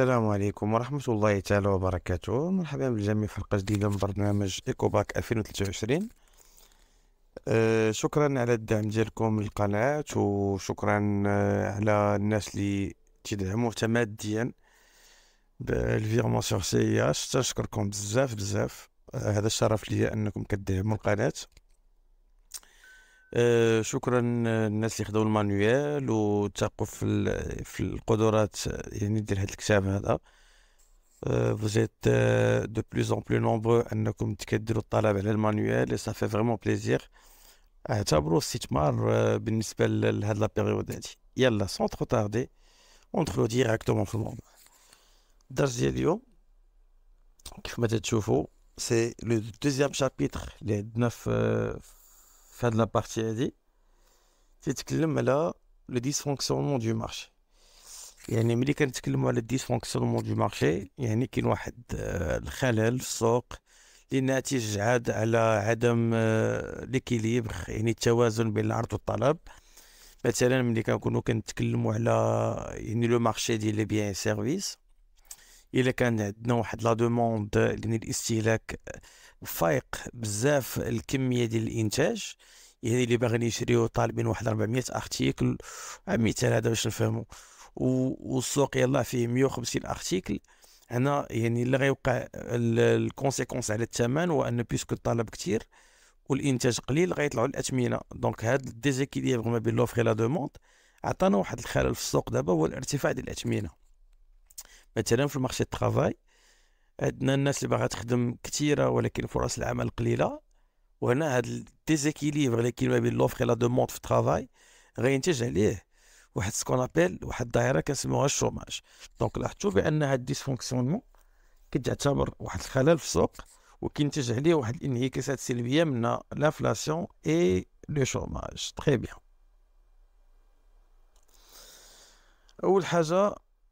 السلام عليكم ورحمة الله تعالى وبركاته مرحبا بالجميع في حلقة جديدة من برنامج إيكوباك 2023 أه شكرا على الدعم ديالكم للقناة وشكرا آه، على الناس اللي تدعموا تماديا بالفيرمون سور سي اش تنشكركم بزاف بزاف آه، هذا الشرف ليا انكم كدعموا القناة Je vous manuel. Vous êtes de plus en plus nombreux à nous avec le manuel et ça fait vraiment plaisir. de Sans trop tarder, on directement sur le monde. c'est le deuxième chapitre, les neuf. في هاد لابارتي هادي تيتكلم على لو ديسفونكسيونمون دو مارشي يعني ملي كنتكلموا على ديسفونكسيونمون دو مارشي يعني كاين واحد آه، الخلل في السوق اللي ناتج عاد على عدم ليكيليبر آه، يعني التوازن بين العرض والطلب مثلا ملي كنكونوا كنتكلموا على يعني لو مارشي ديال لي بيان سيرفيس الا كان عندنا واحد لا دوموند يعني الاستهلاك فايق بزاف الكميه ديال الانتاج يعني اللي باغيين يشريو طالبين واحد 400 ارتيكل مثال هذا باش نفهمو والسوق يلاه فيه 150 ارتيكل هنا يعني اللي غيوقع الكونسيكونس على الثمن هو ان بيسكو الطلب كثير والانتاج قليل غيطلعوا الاثمنه دونك هاد الديزيكيليبر ما بين لوفر لا دوموند عطانا واحد الخلل في السوق دابا هو الارتفاع ديال الاثمنه مثلا في المارشي ترافاي عندنا الناس اللي باغا تخدم كثيره ولكن فرص العمل قليله وهنا هذا الديزيكيليبر اللي كاين ما بين لوفر لا دوموند في ترافاي غينتج عليه واحد سكون ابيل واحد الظاهره كنسموها الشوماج دونك لاحظتوا بان هاد الديسفونكسيونمون كتعتبر واحد الخلل في السوق وكينتج عليه واحد الانعكاسات سلبيه من لافلاسيون اي لو شوماج تري بيان اول حاجه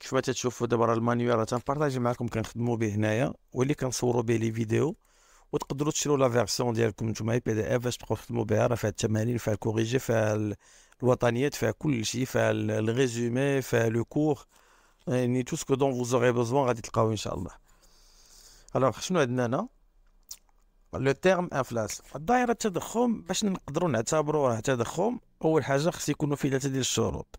كيف ما تتشوفوا دابا راه المانيوال راه تنبارطاجي معكم كنخدموا به هنايا واللي كنصوروا به لي فيديو وتقدروا تشريوا لا فيرسيون ديالكم نتوما بي دي اف باش تبقاو تخدموا بها راه فيها التمارين فيها الكوريجي فيها الوطنيات فيها كل شيء فيها الريزومي فيها لو كور يعني تو سكو دون فوز بوزوان غادي تلقاوه ان شاء الله الوغ شنو عندنا هنا لو تيرم انفلاس الدائره التضخم باش نقدروا راه تضخم اول حاجه خص يكونوا فيه ثلاثه ديال الشروط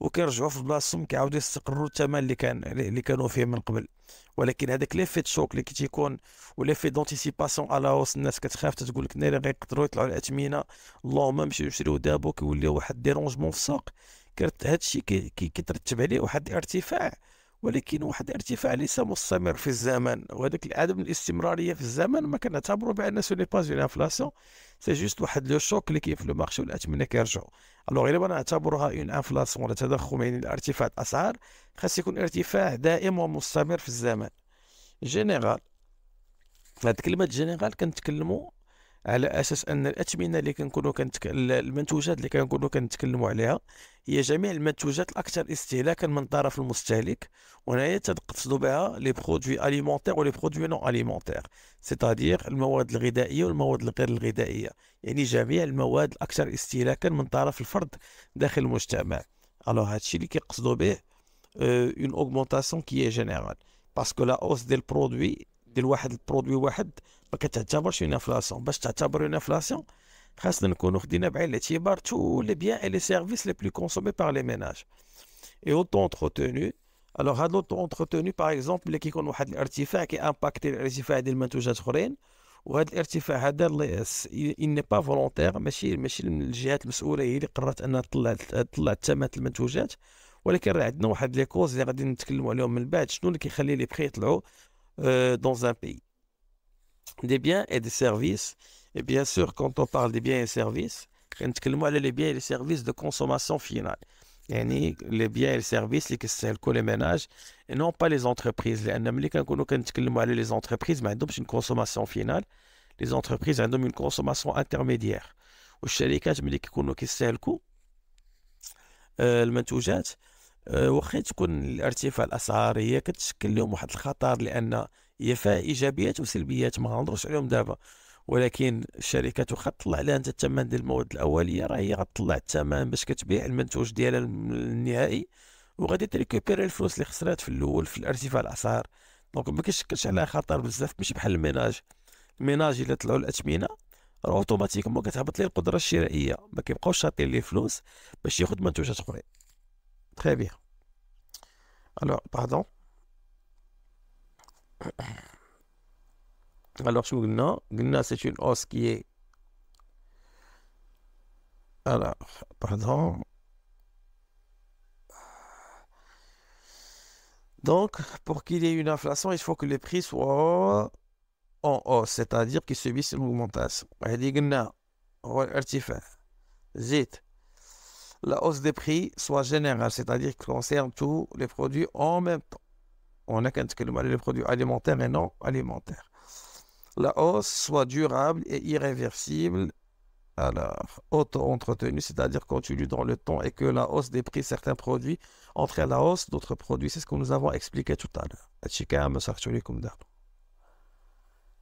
وكيرجعوا في بلاصتهم كيعاودوا يستقروا الثمن اللي كان اللي كانوا فيه من قبل ولكن هذاك لي في شوك اللي تيكون ولي في دونتيسيباسيون على هوس الناس كتخاف تقول لك ناري غيقدروا يطلعوا الاثمنه اللهم نمشيو نشريو دابا كيولي واحد ديرونجمون في السوق هذا الشيء كيترتب عليه واحد الارتفاع ولكن واحد الارتفاع ليس مستمر في الزمن وهذاك عدم الاستمراريه في الزمن ما كنعتبروا بان سو ني با اون انفلاسيون سي جوست واحد لو شوك اللي كاين في لو مارشي والاتمنى كيرجعوا الوغ الا بغينا نعتبروها اون انفلاسيون ولا تضخم يعني الارتفاع الاسعار خاص يكون ارتفاع دائم ومستمر في الزمن جينيرال هاد كلمه جينيرال كنتكلموا على اساس ان الاثمنه اللي كنكونوا كنتك... المنتوجات اللي كنكونوا كنتكلموا عليها هي جميع المنتوجات الاكثر استهلاكا من طرف المستهلك وهنايا تنقصدوا بها لي برودوي اليمونتير ولي برودوي نون اليمونتير سيتادير المواد الغذائيه والمواد الغير الغذائيه يعني جميع المواد الاكثر استهلاكا من طرف الفرد داخل المجتمع الوغ هادشي اللي كيقصدوا به اون اوغمونطاسيون كي جينيرال باسكو لا اوس ديال برودوي دير واحد البرودوي واحد ما كتعتبرش اون انفلاسيون باش تعتبر اون انفلاسيون خاصنا نكونوا خدينا بعين الاعتبار تو لي بيان اي لي سيرفيس لي بلو كونسومي باغ لي ميناج اي اوتو انتروتوني الوغ هاد لوطو انتروتوني باغ اكزومبل اللي كيكون واحد الارتفاع كي امباكتي الارتفاع ديال المنتوجات اخرين وهذا الارتفاع هذا اللي اس ان با فولونتير ماشي ماشي الجهات المسؤوله هي اللي قررت انها تطلع تطلع الثمن المنتوجات ولكن راه عندنا واحد لي كوز اللي غادي نتكلموا عليهم من بعد شنو اللي كيخلي لي بخي يطلعوا Euh, dans un pays des biens et des services et bien sûr quand on parle des biens et services les biens et les services de consommation finale les biens et services lesquels les ménages et non pas les entreprises les un que les entreprises maintenant c'est une consommation finale les entreprises maintenant une consommation intermédiaire au cas des cas que nous lesquels me آه، واخا تكون الارتفاع الاسعار هي كتشكل لهم واحد الخطر لان هي فيها ايجابيات وسلبيات ما غنهضروش عليهم دابا ولكن الشركات واخا تطلع لها انت الثمن ديال المواد الاوليه راه هي غتطلع الثمن باش كتبيع المنتوج ديالها النهائي وغادي تريكوبيري الفلوس اللي خسرات في الاول في الارتفاع الاسعار دونك ما كتشكلش عليها خطر بزاف ماشي بحال الميناج الميناج الا طلعوا الاثمنه راه اوتوماتيكمون كتهبط ليه القدره الشرائيه ما كيبقاوش شاطين ليه فلوس باش ياخذ منتوجات اخرين Très bien. Alors, pardon. Alors, je gna. Gna, c'est une hausse qui est. Alors, pardon. Donc, pour qu'il y ait une inflation, il faut que les prix soient en hausse, c'est-à-dire qu'ils subissent une augmentation. zit la hausse des prix soit générale, c'est-à-dire qu'elle concerne tous les produits en même temps. On a mal, les produits alimentaires et non alimentaires. La hausse soit durable et irréversible, alors auto-entretenue, c'est-à-dire continue dans le temps et que la hausse des prix de certains produits entraîne la hausse d'autres produits. C'est ce que nous avons expliqué tout à l'heure.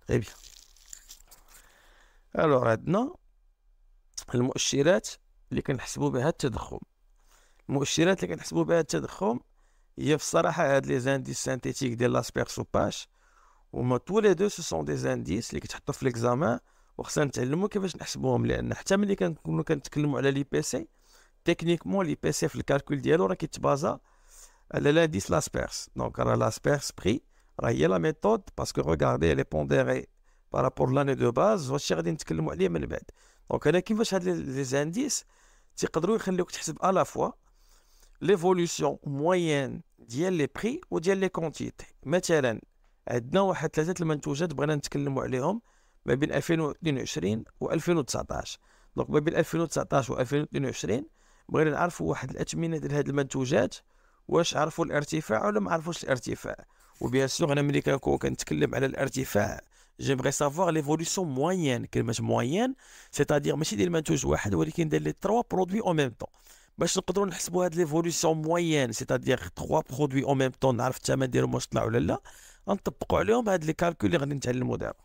Très bien. Alors maintenant, le اللي كنحسبوا بها التضخم المؤشرات اللي كنحسبوا بها التضخم هي في الصراحه هاد لي زانديس سانتيتيك ديال لاسبير سوباش هما تو لي دو سو سون دي زانديس اللي كتحطو في ليكزامان وخصنا نتعلمو كيفاش نحسبوهم لان حتى ملي كنكونو كنتكلمو على لي بي سي تكنيكمون لي بي سي في الكالكول ديالو راه كيتبازا على لانديس لاسبيرس دونك راه لاسبيرس بري راه هي لا ميثود باسكو ريغاردي لي بونديري بارابور لاني دو باز واش غادي نتكلمو عليه من بعد دونك انا كيفاش هاد لي زانديس تيقدروا يخليوك تحسب على فوا ليفولوسيون موين ديال لي بري وديال لي كونتيتي مثلا عندنا واحد ثلاثه المنتوجات بغينا نتكلموا عليهم ما بين 2022 و 2019 دونك ما بين 2019 و 2022 بغينا نعرفوا واحد الاثمنه ديال هاد المنتوجات واش عرفوا الارتفاع ولا ما عرفوش الارتفاع وبيان سور انا ملي كنكون كنتكلم على الارتفاع جيمغي سافوار ليفولوسيون موين كلمه موين سيتادير ماشي دير منتوج واحد ولكن دير لي تروا برودوي او ميم طون باش نقدروا نحسبوا هاد ليفولوسيون موين سيتادير تروا برودوي او ميم طون نعرف الثمن ديالهم واش طلع ولا لا نطبقوا عليهم هاد لي كالكول اللي غادي نتعلموا دابا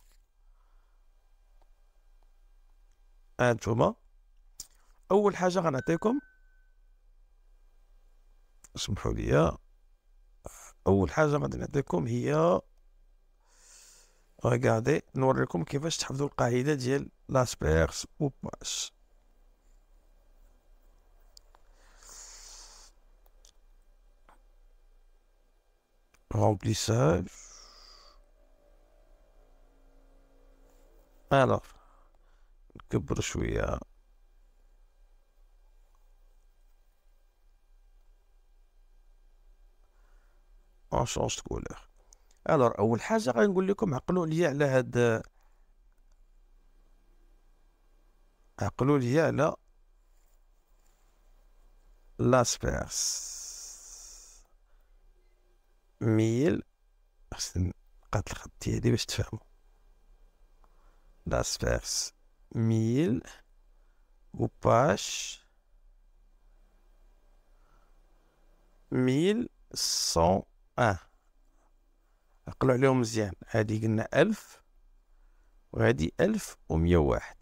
انتوما اول حاجه غنعطيكم سمحوا لي اول حاجه غادي نعطيكم هي غادي نوريكم كيفاش تحفظوا القاعده ديال لاسبيرس او باش remplissage alors نكبر شويه on change de couleur الور اول حاجه غنقول لكم عقلوا ليا على هاد عقلوا ليا على لاسبيرس ميل خصني نقاد الخط ديالي باش تفهموا لاسبيرس ميل و باش ميل سون ان نقلو عليهم مزيان هادي قلنا ألف وهادي ألف ومية واحد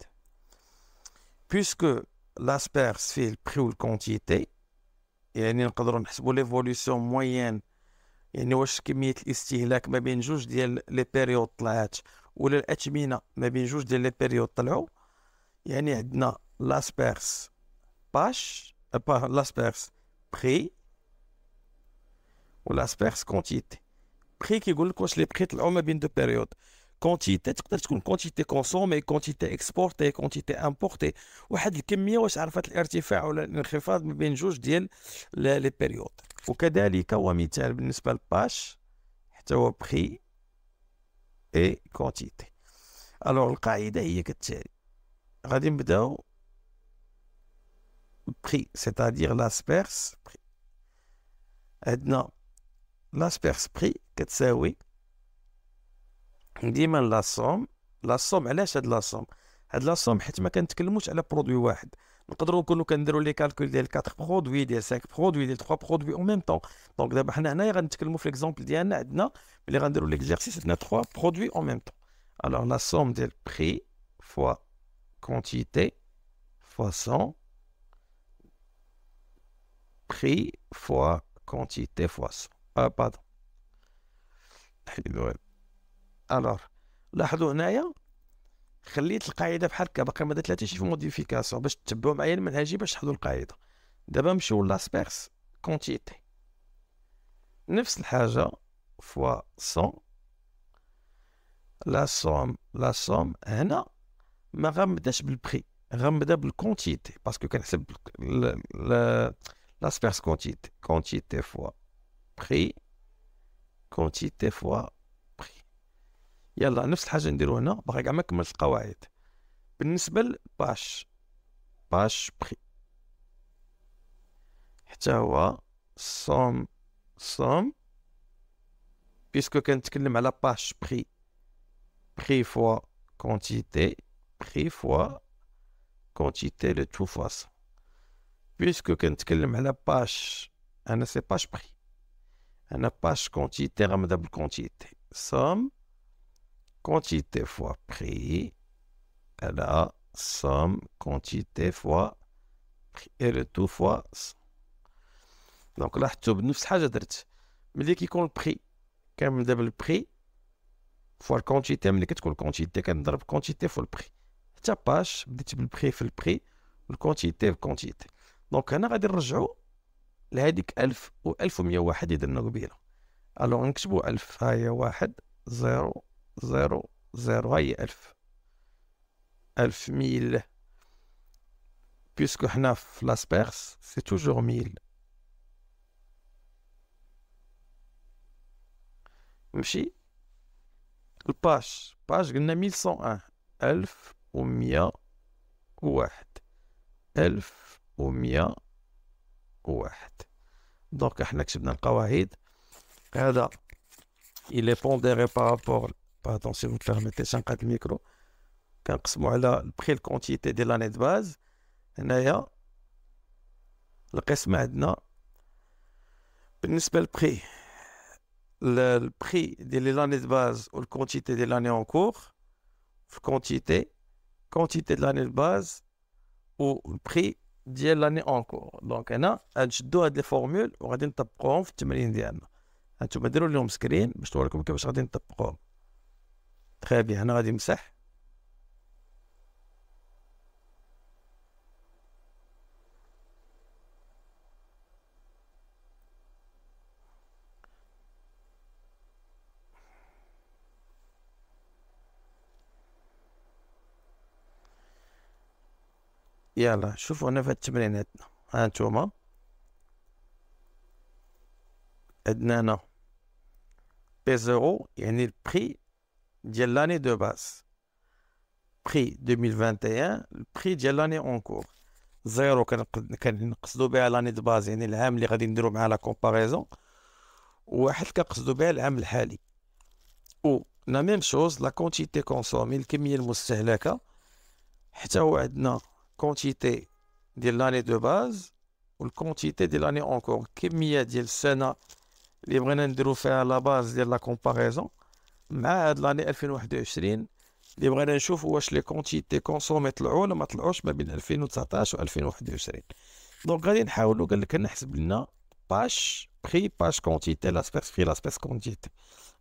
بيسكو لاسبيرس فيه البخي والكونتيتي يعني نقدروا نحسبوا ليفوليسيون موين يعني واش كمية الاستهلاك ما بين جوج ديال لي بيريود طلعات ولا الأثمنة ما بين جوج ديال لي بيريود طلعوا يعني عندنا لاسبيرس باش لاسبيرس بخي ولاسبيرس كونتيتي بخي كيقول لك واش لي بخي طلعوا ما بين دو بيريود كونتيتي تقدر تكون كونتيتي كونسومي كونتيتي اكسبورتي كونتيتي امبورتي واحد الكميه واش عرفت الارتفاع ولا الانخفاض ما بين جوج ديال لي بيريود وكذلك هو مثال بالنسبه للباش حتى هو بخي اي كونتيتي الوغ القاعده هي كالتالي غادي نبداو بخي سيتادير لاسبيرس عندنا la somme prix la somme la somme elle la de la somme elle ne produit produits des produits des trois produits en même temps donc on de de l'exercice trois produits en même temps alors la somme des prix fois quantité fois prix fois quantité fois son آه باردون نحيدو الور لاحظوا هنايا خليت القاعده بحال هكا باقي ما درت لا شي موديفيكاسيون باش تتبعوا معايا المنهجي باش تحفظوا القاعده دابا نمشيو لاسبيرس كونتيتي نفس الحاجه فوا صون لا سوم لا سوم هنا ما غنبداش بالبخي غنبدا بالكونتيتي باسكو كنحسب لاسبيرس كونتيتي كونتيتي فوا prix quantité fois prix يلا نفس الحاجه نديرو هنا باغي كاع ما كملت القواعد بالنسبه لباش باش بري حتى هو سوم سوم بيسكو كنتكلم على باش بري بري فوا كونتيتي بري فوا كونتيتي لو تو فاصون بيسكو كنتكلم على باش انا سي باش بري on a pas ce quantité ramadable quantité somme quantité fois prix elle a somme quantité fois prix et le tout fois donc là tu as nous ça mais dès qu'il compte le prix comme d'hab double prix fois la quantité mais qu'est-ce que la quantité quand double quantité fois le prix tu as pas le prix fois le prix la quantité le quantité donc on a regardé لهذيك 1000 و 1101 درنا قبيله الو نكتبو 1000 ها هي واحد زيرو زيرو زيرو ها هي 1000 1000 ميل بيسكو حنا في لاسبيرس سي توجور ميل نمشي الباش باش قلنا ميل سون ان ألف ومية واحد ألف ومية Donc, un action dans Il est pondéré par rapport à temps. Si vous permettez, 5 micros. Quand ce mois-là, le prix, la quantité de l'année de base, il y a le cas de la prix. Le prix de l'année de base ou la quantité de l'année en cours, la quantité de l'année de base ou le prix. ديال لاني اونكور دونك هنا غنشدو هاد لي فورمول وغادي نطبقوهم في التمرين ديالنا هانتوما ديروا لهم سكرين باش نوريكم كيفاش غادي نطبقوهم بيان هنا غادي نمسح يلا شوفوا هنا في التمرينات عندنا ها نتوما عندنا هنا بي زيرو يعني البخي ديال لاني دو باس بخي 2021 البخي ديال لاني اون كور زيرو كنقصدو بها لاني دو باز يعني العام اللي غادي نديرو معاه لا كومباريزون واحد كنقصدو بها العام الحالي و لا ميم شوز لا كونتيتي كونسومي الكميه المستهلكه حتى هو عندنا كونتيتي ديال لاني دو باز والكونتيتي ديال لاني اونكور الكميه ديال السنه اللي بغينا نديرو فيها لا باز ديال لا كومباريزون مع هاد لاني 2021 اللي بغينا نشوف واش لي كونتيتي كونسومي طلعو ولا ما طلعوش ما بين 2019 و 2021 دونك غادي نحاولو قال لك نحسب لنا باش بري باش كونتيتي لاسبيرس بري لاسبيرس كونتيتي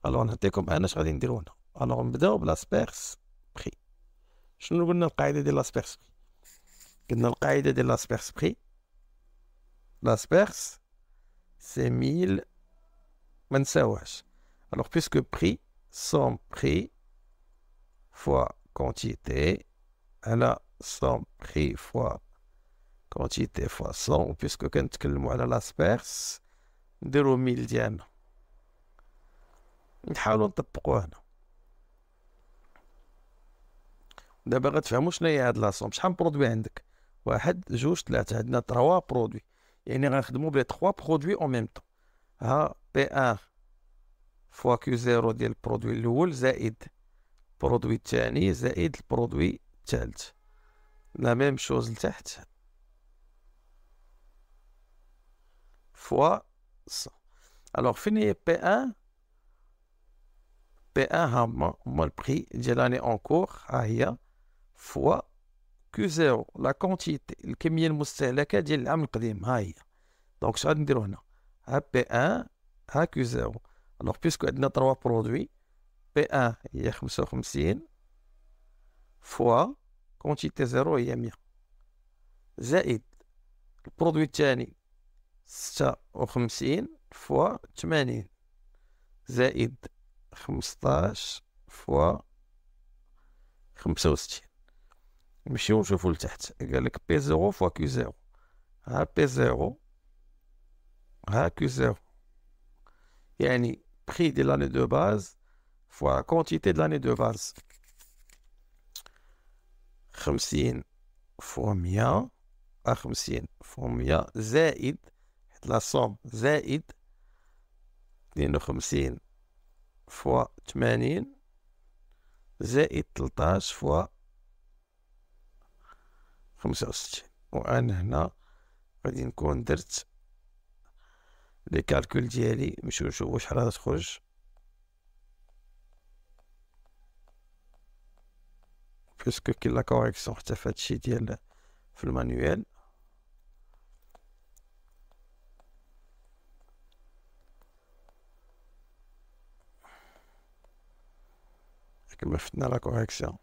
الوغ نعطيكم انا اش غادي نديرو هنا الوغ نبداو بلاسبيرس بري شنو قلنا القاعده ديال لاسبيرس بري Quand on l'aspers-price, c'est 1000, Alors, puisque prix, son prix, fois quantité, alors hein, a son prix, fois quantité, fois 100, puisque quand de l'eau millième. on peut prendre on واحد جوج ثلاثه عندنا تروا برودوي يعني غنخدمو بلي تخوا برودوي اون ميم طون ها بي ان فوا كيو زيرو ديال البرودوي الاول زائد البرودوي الثاني زائد البرودوي الثالث لا ميم شوز لتحت فوا ص الوغ فين هي بي ان بي ان هما هما البخي ديال لاني اونكور ها هي فوا كيو زيرو لا كونتيتي الكميه المستهلكه ديال العام القديم ها هي دونك شحال نديرو هنا ها بي ان ها كيو زيرو الوغ بيسكو عندنا تروا برودوي بي ان هي خمسة وخمسين فوا كونتيتي زيرو هي مية زائد البرودوي الثاني ستة وخمسين فوا تمانين زائد خمسطاش فوا خمسة وستين نمشيو نشوفو لتحت قالك بي زيرو فوا كي زيرو ها بي زيرو ها كي زيرو يعني بخي دي لاني دو باز فوا كونتيتي دو لاني دو باز خمسين فوا مية خمسين فوا مية زائد حيت لا صوم زائد اثنين وخمسين فوا تمانين زائد تلتاش فوا خمسة وستين وأنا هنا غادي نكون درت لي كالكول ديالي نمشيو نشوفو شحال تخرج بيسكو كاين لا كوريكسيون حتى في هادشي ديال في المانيوال كما فتنا لا كوريكسيون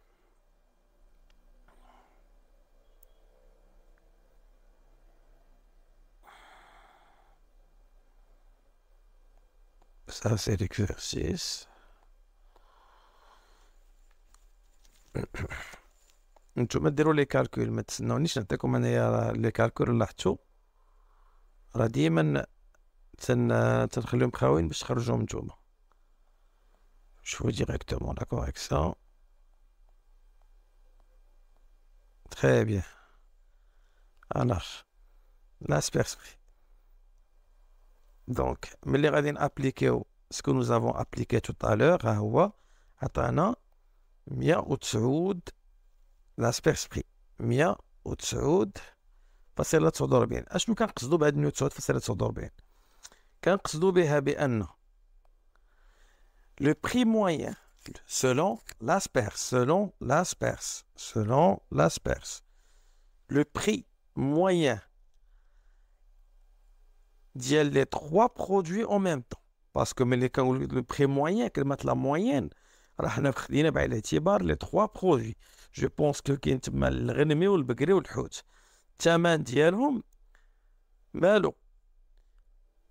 Ça, c'est l'exercice. نتوما ديروا لي كالكول ما تسناونيش نعطيكم انايا لي كالكول لاحظتو راه ديما تن تنخليهم خاويين باش تخرجوهم نتوما شوفو ديريكتومون لاكور اك تخي تري بيان الوغ لا سبيرسبري دونك ملي غادي نابليكيو ce que nous avons appliqué tout à l'heure, هو عطانا 109 لاسبير سبري 109 فاصلة 49 اشنو كنقصدو بهاد 109 فاصلة que كنقصدو بها بان Le prix moyen selon l'asperse selon l'asperse selon l'asperse le prix moyen d'y les trois produits en même temps باسكو ملي كنقول لو بري موان كلمه لا موان راه حنا خدينا بعين الاعتبار لي تخوا بروجي جو بونس كو كاين تما الغنمي والبقري والحوت الثمن ديالهم مالو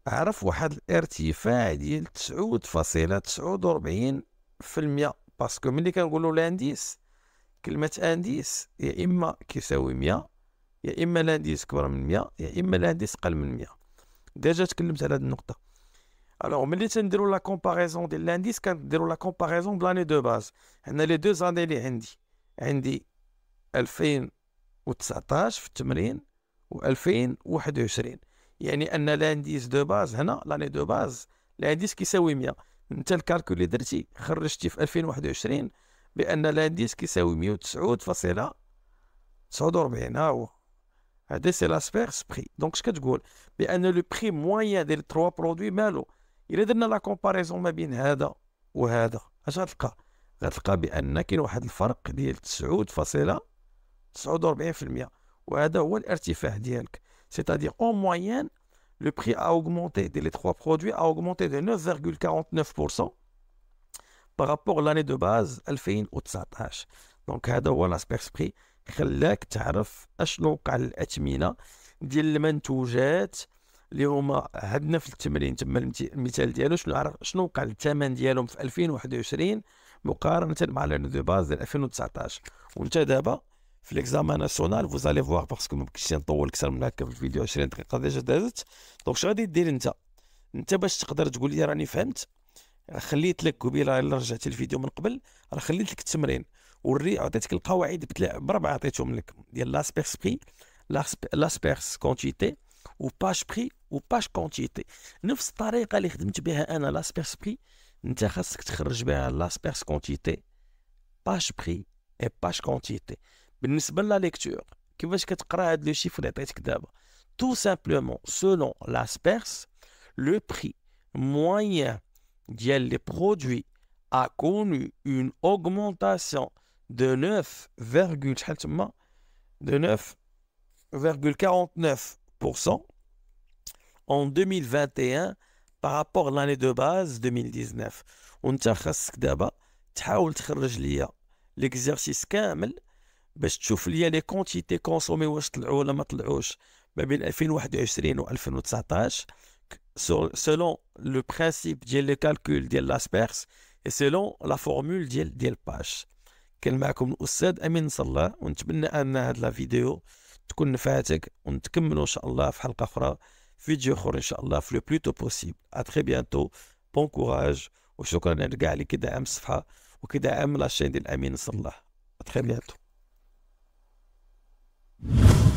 عرف واحد الارتفاع ديال تسعود فاصلة تسعود وربعين في المية باسكو ملي كنقولو لانديس كلمة انديس يا اما كيساوي مية يا اما لانديس كبر من مية يا اما لانديس قل من مية ديجا تكلمت على هاد النقطة الوغ ملي تنديرو لا كومباريزون ديال لانديس كنديرو لا كومباريزون بلاني دو باز هنا لي دو زاني اللي عندي عندي 2019 في التمرين و 2021 يعني ان لانديس دو باز هنا لاني دو باز لانديس كيساوي 100 انت الكالكول اللي درتي خرجتي في 2021 بان لانديس كيساوي فاصلة 109.49 ها هو هذا سي لاسبيرس بري دونك اش كتقول بان لو بري موان ديال 3 برودوي مالو الا درنا لا كومباريزون ما بين هذا وهذا اش غتلقى غتلقى بان كاين واحد الفرق ديال 9.49% وهذا هو الارتفاع ديالك سي a dire موين لو بري ا اوغمونتي augmenté لي 3 برودوي ا اوغمونتي augmenté 9,49% بارابور لاني دو باز 2019 دونك هذا هو لاسبيكس بري خلاك تعرف اشنو وقع للاثمنه ديال المنتوجات اليوم عندنا في التمرين تما المثال ديالو شنو عرف شنو وقع الثمن ديالهم في 2021 مقارنه مع لو دو باز ديال 2019 وانت دابا في ليكزامان ناسيونال فوزالي فواغ باسكو ما بقيتش نطول اكثر من هكا في الفيديو 20 دقيقه ديجا دازت دونك شنو غادي دير انت انت باش تقدر تقول لي راني فهمت خليت لك قبيله الا رجعت الفيديو من قبل راه خليت لك التمرين وري عطيتك القواعد بتلعب بربعه عطيتهم لك ديال لاسبيرسبري لاسبيرس كونتيتي وباش بري وباش كونتيتي نفس الطريقه اللي خدمت بها انا لاسبيرس بري انت خاصك تخرج بها لاسبيرس كونتيتي باش بري اي باش كونتيتي بالنسبه لا ليكتور كيفاش كتقرا هاد لو شيفر اللي عطيتك دابا تو سامبلومون سولون لاسبيرس لو بري moyen ديال des produits a connu une augmentation de 9,49 en 2021 par rapport à l'année de base 2019. On L'exercice Kamel, tu les quantités consommées ou les quantités consommées entre 2021 et 2019 selon le principe le calcul de l'asperse et selon la formule de la page. كان معكم الاستاذ امين صلى ونتمنى ان هذه vidéo تكون نفعتك ونتكملوا ان شاء الله في حلقه اخرى فيديو اخر ان شاء الله في لو بلوتو بوسيبل ا تري بيانتو بون كوراج وشكرا لكاع اللي كيدعم الصفحه وكيدعم لاشين ديال امين صلاح الله ا تري بيانتو